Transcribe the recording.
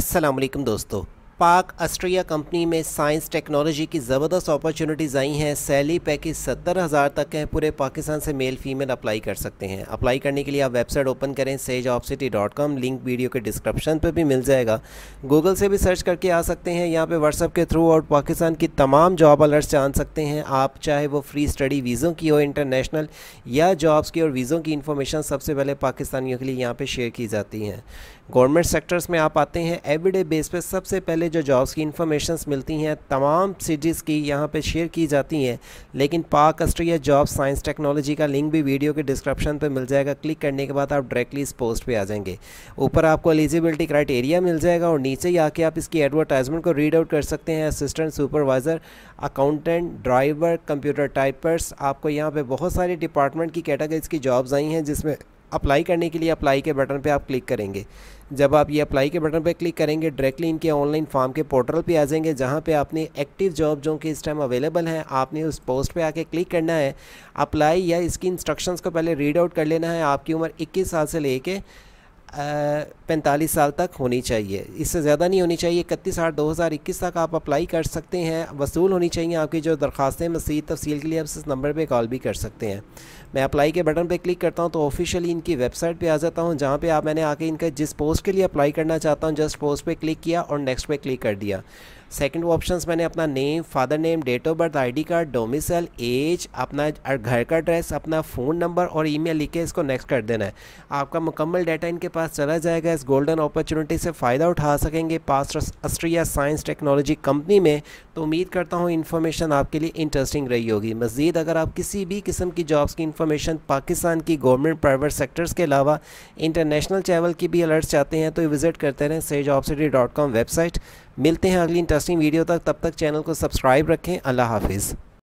असलम दोस्तों Pak Austria company में science technology की ज़बरदस्त अपॉर्चुनिटीज़ आई हैं सैली पैकेज सत्तर हज़ार तक हैं पूरे पाकिस्तान से मेल फीमेल अप्लाई कर सकते हैं अप्लाई करने के लिए आप वेबसाइट ओपन करें sage of city dot com link video के डिस्क्रिप्शन पर भी मिल जाएगा गूगल से भी सर्च करके आ सकते हैं यहाँ पर व्हाट्सअप के थ्रू और पाकिस्तान की तमाम जॉब अलर्ट्स जान सकते हैं आप चाहे वो फ्री स्टडी वीज़ों की हो इंटरनेशनल या जॉब्स की और वीज़ों की इन्फॉर्मेशन सबसे पहले पाकिस्तानियों के लिए यहाँ पर शेयर की जाती हैं गवर्नमेंट सेक्टर्स में आप आते हैं एवरीडे बेस पर सबसे पहले पे जो जॉब्स की इंफॉर्मेशन मिलती हैं तमाम सीरीज़ की यहाँ पे शेयर की जाती हैं लेकिन Pak Australia job science technology का लिंक भी वीडियो के डिस्क्रिप्शन पे मिल जाएगा क्लिक करने के बाद आप डायरेक्टली इस पोस्ट पे आ जाएंगे ऊपर आपको एलिजिबिलिटी क्राइटेरिया मिल जाएगा और नीचे ही आके आप इसकी एडवर्टाइजमेंट को रीड आउट कर सकते हैं assistant supervisor accountant driver computer typers आपको यहाँ पर बहुत सारी डिपार्टमेंट की कैटेगरीज की जॉब्स आई हैं जिसमें अप्लाई करने के लिए अप्लाई के बटन पर आप क्लिक करेंगे जब आप ये अप्लाई के बटन पर क्लिक करेंगे डायरेक्टली इनके ऑनलाइन फॉर्म के पोर्टल पे आ जाएंगे जहाँ पे आपने एक्टिव जॉब जो कि इस टाइम अवेलेबल है आपने उस पोस्ट पे आके क्लिक करना है अप्लाई या इसकी इंस्ट्रक्शंस को पहले रीड आउट कर लेना है आपकी उम्र 21 साल से लेके पैंतालीस साल तक होनी चाहिए इससे ज़्यादा नहीं होनी चाहिए इकतीस आठ दो हज़ार इक्कीस तक आप अप्लाई कर सकते हैं वसूल होनी चाहिए आपकी जो दरख्वास्तें मसीद तफसील के लिए आप इस नंबर पर कॉल भी कर सकते हैं मैं अप्लाई के बटन पर क्लिक करता हूँ तो ऑफिशियली इनकी वेबसाइट पर आ जाता हूँ जहाँ पर आप मैंने आके इनका जिस पोस्ट के लिए अप्लाई करना चाहता हूँ जस्ट पोस्ट पर क्लिक किया और नेक्स्ट पर क्लिक कर दिया सेकंड ऑप्शंस मैंने अपना name father name date of birth ID card domicile age अपना घर का एड्रेस अपना फ़ोन नंबर और ईमेल लिख के इसको नेक्स्ट कर देना है आपका मुकम्मल डाटा इनके पास चला जाएगा इस गोल्डन अपॉर्चुनिटी से फ़ायदा उठा सकेंगे पास अस्ट्रिया साइंस टेक्नोलॉजी कंपनी में तो उम्मीद करता हूँ इन्फॉर्मेशन आपके लिए इंटरेस्टिंग रही होगी मज़ीद अगर आप किसी भी किस्म की जॉब्स की इन्फॉर्मेशन पाकिस्तान की गवर्नमेंट प्राइवेट सेक्टर्स के अलावा इंटरनेशनल चैवल की भी अलर्ट्स चाहते हैं तो विज़िट करते रहें कॉम वेबसाइट मिलते हैं अगली इंटरेस्टिंग वीडियो तक तब तक चैनल को सब्सक्राइब रखें अल्लाह हाफिज़